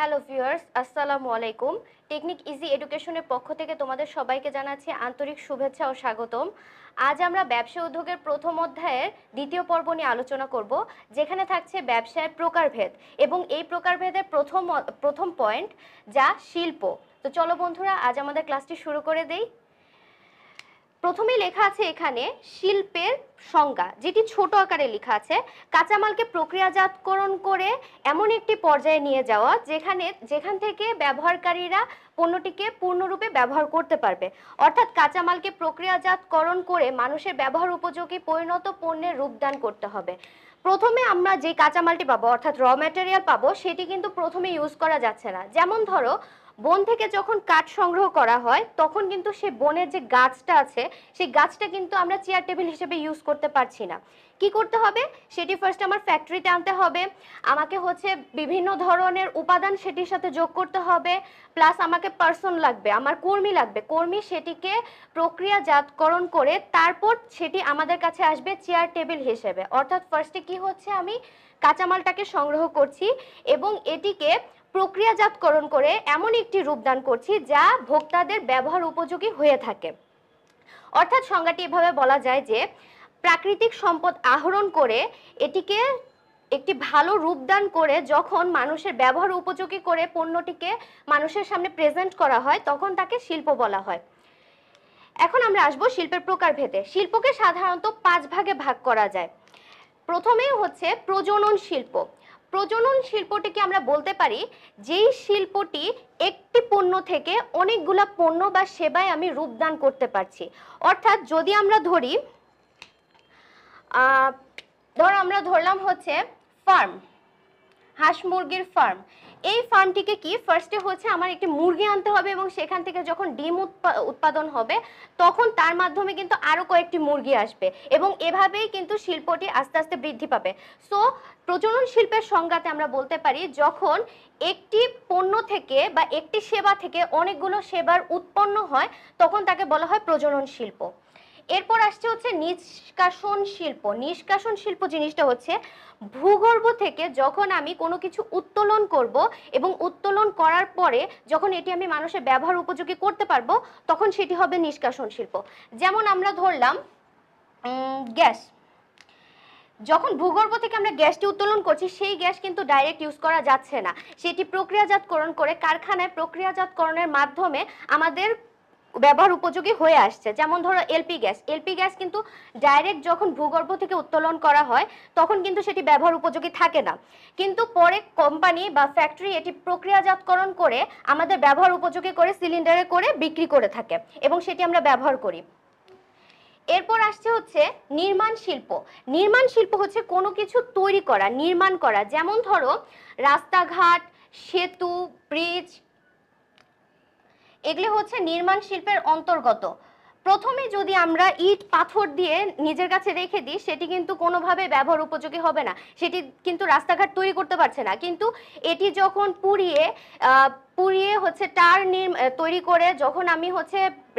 hello viewers আসসালামু আলাইকুম technique easy এডুকেশনের পক্ষ থেকে তোমাদের সবাইকে জানাচ্ছি আন্তরিক শুভেচ্ছা ও স্বাগতম আজ আমরা ব্যবসা উদ্যোগের প্রথম অধ্যায়ের দ্বিতীয় পর্ব নিয়ে আলোচনা করব যেখানে থাকছে ব্যবসায়ের প্রকারভেদ এবং এই প্রকারভেদের প্রথম প্রথম পয়েন্ট যা শিল্প তো চলো বন্ধুরা আজ আমাদের ক্লাসটি শুরু করে দেই প্রথমে লেখা আছে এখানে শিল্পের সংজ্ঞা যেটি ছোট আকারে লেখা আছে কাঁচামালকে প্রক্রিয়াজাতকরণ করে এমন একটি পর্যায়ে নিয়ে যাওয়া যেখানে যেখান থেকে ব্যবহারকারীরা পণ্যটিকে পূর্ণরূপে ব্যবহার করতে পারবে অর্থাৎ কাঁচামালকে প্রক্রিয়াজাতকরণ করে মানুষের ব্যবহার উপযোগী পরিণত পণ্যের রূপদান করতে হবে প্রথমে আমরা যে কাঁচামালটি পাবো অর্থাৎ র ম্যাটেরিয়াল পাবো সেটি কিন্তু প্রথমে ইউজ করা যাচ্ছে না যেমন ধরো বন থেকে যখন কাঠ সংগ্রহ করা হয় তখন কিন্তু সে বনের যে গাছটা আছে সেই গাছটা কিন্তু আমরা চেয়ার টেবিল হিসেবে ইউজ করতে পারছি না কি করতে হবে সেটি ফার্স্ট আমার ফ্যাক্টরিতে আনতে হবে আমাকে হচ্ছে বিভিন্ন ধরনের উপাদান সেটির সাথে যোগ করতে হবে প্লাস আমাকে পার্সন লাগবে আমার কর্মী লাগবে কর্মী সেটিকে প্রক্রিয়াজাতকরণ করে তারপর সেটি আমাদের কাছে আসবে চেয়ার টেবিল হিসেবে অর্থাৎ ফার্স্টে কি হচ্ছে আমি কাঁচামালটাকে সংগ্রহ করছি এবং এটিকে প্রক্রিয়াজাতকরণ করে এমন একটি রূপদান করছি যা ভোক্তাদের ব্যবহার উপযোগী হয়ে থাকে অর্থাৎ সংজ্ঞাটি এভাবে বলা যায় যে প্রাকৃতিক সম্পদ আহরণ করে এটিকে একটি ভালো রূপদান করে যখন মানুষের ব্যবহার উপযোগী করে পণ্যটিকে মানুষের সামনে প্রেজেন্ট করা হয় তখন তাকে শিল্প বলা হয় এখন আমরা আসবো শিল্পের প্রকার ভেদে শিল্পকে সাধারণত পাঁচ ভাগে ভাগ করা যায় প্রথমেই হচ্ছে প্রজনন শিল্প প্রজনন শিল্পটিকে আমরা বলতে পারি যেই শিল্পটি একটি পণ্য থেকে অনেকগুলা পণ্য বা সেবায় আমি রূপদান করতে পারছি অর্থাৎ যদি আমরা ধরি ধর আমরা ধরলাম হচ্ছে ফার্ম হাঁস মুরগির ফার্ম এই ফার্মটিকে কি ফার্স্টে হচ্ছে আমার একটি মুরগি আনতে হবে এবং সেখান থেকে যখন ডিম উৎপাদন হবে তখন তার মাধ্যমে কিন্তু আরও কয়েকটি মুরগি আসবে এবং এভাবেই কিন্তু শিল্পটি আস্তে আস্তে বৃদ্ধি পাবে সো প্রজনন শিল্পের সংজ্ঞাতে আমরা বলতে পারি যখন একটি পণ্য থেকে বা একটি সেবা থেকে অনেকগুলো সেবার উৎপন্ন হয় তখন তাকে বলা হয় প্রজনন শিল্প এরপর আসছে হচ্ছে নিষ্কাশন শিল্প নিষ্কাশন শিল্প জিনিসটা হচ্ছে ভূগর্ভ থেকে যখন আমি কোনো কিছু উত্তোলন করব এবং উত্তোলন করার পরে যখন এটি আমি মানুষের ব্যবহার উপযোগী করতে পারবো তখন সেটি হবে নিষ্কাশন শিল্প যেমন আমরা ধরলাম গ্যাস যখন ভূগর্ভ থেকে আমরা গ্যাসটি উত্তোলন করছি সেই গ্যাস কিন্তু ডাইরেক্ট ইউজ করা যাচ্ছে না সেটি প্রক্রিয়াজাতকরণ করে কারখানায় প্রক্রিয়াজাতকরণের মাধ্যমে আমাদের ব্যবহার উপযোগী হয়ে আসছে যেমন ধরো এলপি গ্যাস এলপি গ্যাস কিন্তু ডাইরেক্ট যখন ভূগর্ভ থেকে উত্তোলন করা হয় তখন কিন্তু সেটি ব্যবহার উপযোগী থাকে না কিন্তু পরে কোম্পানি বা ফ্যাক্টরি এটি প্রক্রিয়াজাতকরণ করে আমাদের ব্যবহার উপযোগী করে সিলিন্ডারে করে বিক্রি করে থাকে এবং সেটি আমরা ব্যবহার করি এরপর আসছে হচ্ছে নির্মাণ শিল্প নির্মাণ শিল্প হচ্ছে কোনো কিছু তৈরি করা নির্মাণ করা যেমন ধরো রাস্তাঘাট সেতু ব্রিজ এগুলি হচ্ছে নির্মাণ শিল্পের অন্তর্গত প্রথমে যদি আমরা ইট পাথর দিয়ে নিজের কাছে রেখে দিই সেটি কিন্তু কোনোভাবে ব্যবহার উপযোগী হবে না সেটি কিন্তু রাস্তাঘাট তৈরি করতে পারছে না কিন্তু এটি যখন পুড়িয়ে পুড়িয়ে হচ্ছে টার তৈরি করে যখন আমি হচ্ছে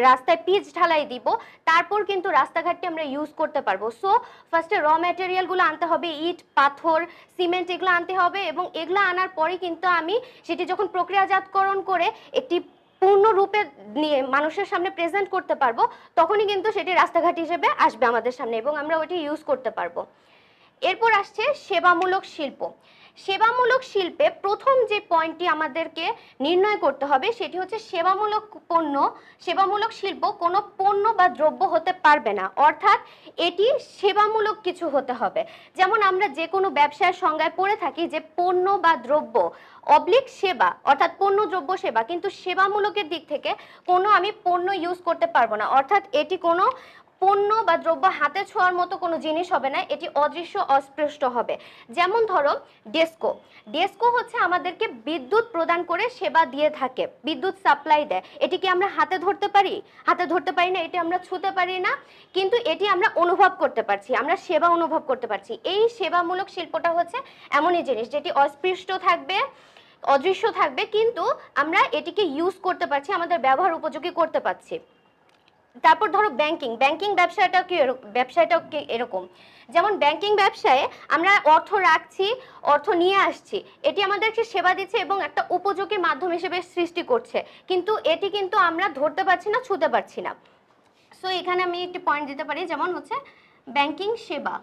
রাস্তায় পিচ ঢালাই দিব তারপর কিন্তু রাস্তাঘাটটি আমরা ইউজ করতে পারবো সো ফার্স্টে র ম্যাটেরিয়ালগুলো আনতে হবে ইট পাথর সিমেন্ট এগুলো আনতে হবে এবং এগুলো আনার পরে কিন্তু আমি সেটি যখন প্রক্রিয়াজাতকরণ করে একটি পূর্ণরূপে নিয়ে মানুষের সামনে প্রেজেন্ট করতে পারবো তখনই কিন্তু সেটি রাস্তাঘাট হিসেবে আসবে আমাদের সামনে এবং আমরা ওইটি ইউজ করতে পারবো এরপর আসছে সেবামূলক শিল্প সেবামূলক শিল্পে প্রথম যে পয়েন্টটি আমাদেরকে নির্ণয় করতে হবে সেটি হচ্ছে সেবামূলক পণ্য সেবামূলক শিল্প কোনো পণ্য বা দ্রব্য হতে পারবে না অর্থাৎ এটি সেবামূলক কিছু হতে হবে যেমন আমরা যে কোনো ব্যবসার সংজ্ঞায় পড়ে থাকি যে পণ্য বা দ্রব্য অবলিক সেবা অর্থাৎ পণ্য দ্রব্য সেবা কিন্তু সেবামূলকের দিক থেকে কোনো আমি পণ্য ইউজ করতে পারবো না অর্থাৎ এটি কোনো পণ্য বা দ্রব্য হাতে ছোঁয়ার মতো কোনো জিনিস হবে না এটি অদৃশ্য অস্পৃষ্ট হবে যেমন ধরো ডেস্কো ডেস্কো হচ্ছে আমাদেরকে বিদ্যুৎ প্রদান করে সেবা দিয়ে থাকে বিদ্যুৎ সাপ্লাই দেয় এটিকে আমরা হাতে ধরতে পারি হাতে ধরতে পারি না এটি আমরা ছুঁতে পারি না কিন্তু এটি আমরা অনুভব করতে পারছি আমরা সেবা অনুভব করতে পারছি এই সেবামূলক শিল্পটা হচ্ছে এমনই জিনিস যেটি অস্পৃষ্ট থাকবে অদৃশ্য থাকবে কিন্তু আমরা এটিকে ইউজ করতে পারছি আমাদের ব্যবহার উপযোগী করতে পারছি তারপর ধরো ব্যাংকিং ব্যাংকিং ব্যবসাটাও কি ব্যবসাটাও কি এরকম যেমন ব্যাংকিং ব্যবসায় আমরা অর্থ রাখছি অর্থ নিয়ে আসছি এটি আমাদেরকে সেবা দিচ্ছে এবং একটা উপযোগী মাধ্যম হিসেবে সৃষ্টি করছে কিন্তু এটি কিন্তু আমরা ধরতে পারছি না ছুঁতে পারছি না সো এখানে আমি একটি পয়েন্ট দিতে পারি যেমন হচ্ছে ব্যাংকিং সেবা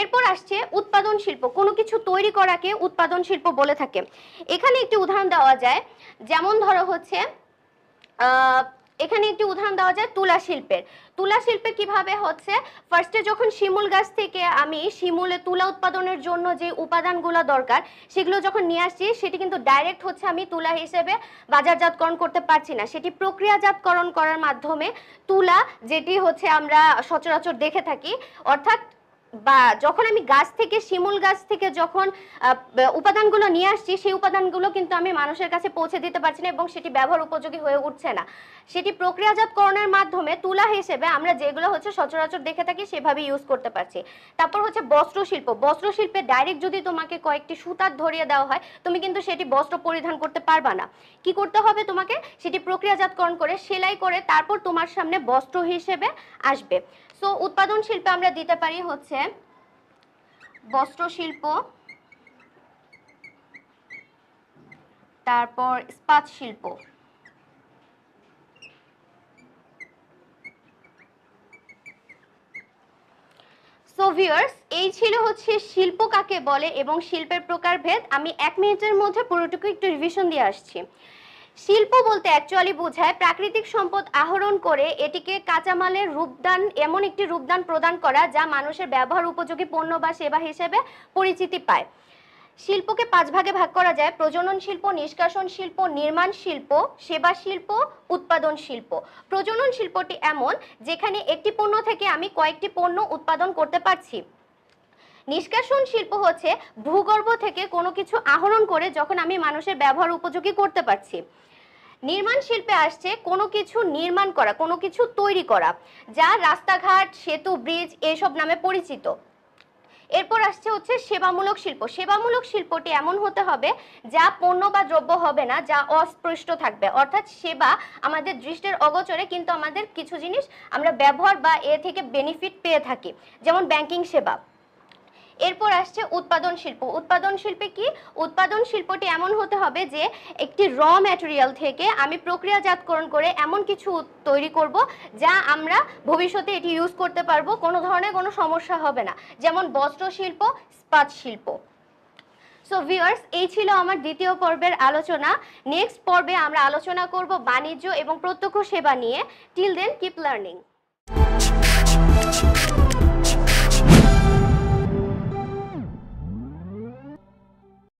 এরপর আসছে উৎপাদন শিল্প কোনো কিছু তৈরি করাকে উৎপাদন শিল্প বলে থাকে এখানে একটি উদাহরণ দেওয়া যায় যেমন ধরো হচ্ছে এখানে একটি উদাহরণ দেওয়া যায় তুলা শিল্পের তুলা শিল্পে কিভাবে হচ্ছে ফার্স্টে যখন শিমুল গাছ থেকে আমি শিমুলে তুলা উৎপাদনের জন্য যে উপাদানগুলো দরকার সেগুলো যখন নিয়ে আসছি সেটি কিন্তু ডাইরেক্ট হচ্ছে আমি তুলা হিসেবে বাজারজাতকরণ করতে পারছি না সেটি প্রক্রিয়াজাতকরণ করার মাধ্যমে তুলা যেটি হচ্ছে আমরা সচরাচর দেখে থাকি অর্থাৎ বা যখন আমি গাছ থেকে শিমুল গাছ থেকে যখন উপাদানগুলো নিয়ে আসছি সেই উপাদানগুলো কিন্তু আমি মানুষের কাছে পৌঁছে দিতে পারছি না এবং সেটি ব্যবহার উপযোগী হয়ে উঠছে না সেটি প্রক্রিয়াজাতকরণের মাধ্যমে তুলা হিসেবে আমরা যেগুলো হচ্ছে সচরাচর দেখে থাকি সেভাবে ইউজ করতে পারছি তারপর হচ্ছে বস্ত্র শিল্প বস্ত্র শিল্পে ডাইরেক্ট যদি তোমাকে কয়েকটি সুতার ধরিয়ে দেওয়া হয় তুমি কিন্তু সেটি বস্ত্র পরিধান করতে পারবে না কি করতে হবে তোমাকে সেটি প্রক্রিয়াজাতকরণ করে সেলাই করে তারপর তোমার সামনে বস্ত্র হিসেবে আসবে সো উৎপাদন শিল্পে আমরা দিতে পারি হচ্ছে বস্ত্র শিল্প তারপর স্পাত শিল্প সোভিয়ার্স এই ছিল হচ্ছে শিল্প কাকে বলে এবং শিল্পের প্রকারভেদ আমি এক মিনিটের মধ্যে পুরোটুকু একটু রিভিশন দিয়ে আসছি শিল্প বলতে অ্যাকচুয়ালি বোঝায় প্রাকৃতিক সম্পদ আহরণ করে এটিকে কাঁচামালের রূপদান এমন একটি রূপদান প্রদান করা যা মানুষের ব্যবহার উপযোগী পণ্য বা সেবা হিসেবে পরিচিতি পায় শিল্পকে পাঁচ ভাগে ভাগ করা যায় প্রজনন শিল্প নিষ্কাশন শিল্প নির্মাণ শিল্প সেবা শিল্প উৎপাদন শিল্প প্রজনন শিল্পটি এমন যেখানে একটি পণ্য থেকে আমি কয়েকটি পণ্য উৎপাদন করতে পারছি নিষ্কাশন শিল্প হচ্ছে ভূগর্ভ থেকে কোনো কিছু আহরণ করে যখন আমি মানুষের ব্যবহার উপযোগী করতে পারছি নির্মাণ শিল্পে আসছে কোনো কিছু নির্মাণ করা কোনো কিছু তৈরি করা যা রাস্তাঘাট সেতু ব্রিজ এসব নামে পরিচিত এরপর আসছে হচ্ছে সেবামূলক শিল্প সেবামূলক শিল্পটি এমন হতে হবে যা পণ্য বা দ্রব্য হবে না যা অস্পৃষ্ট থাকবে অর্থাৎ সেবা আমাদের দৃষ্টির অগোচরে কিন্তু আমাদের কিছু জিনিস আমরা ব্যবহার বা এ থেকে বেনিফিট পেয়ে থাকি যেমন ব্যাংকিং সেবা এরপর আসছে উৎপাদন শিল্প উৎপাদন শিল্পে কি উৎপাদন শিল্পটি এমন হতে হবে যে একটি র ম্যাটেরিয়াল থেকে আমি প্রক্রিয়াজাতকরণ করে এমন কিছু তৈরি করব যা আমরা ভবিষ্যতে এটি ইউজ করতে পারবো কোনো ধরনের কোনো সমস্যা হবে না যেমন বস্ত্র শিল্প স্পাত শিল্প সো ভিউয়ার্স এই ছিল আমার দ্বিতীয় পর্বের আলোচনা নেক্সট পর্বে আমরা আলোচনা করব বাণিজ্য এবং প্রত্যক্ষ সেবা নিয়ে টিল দেন কিপ লার্নিং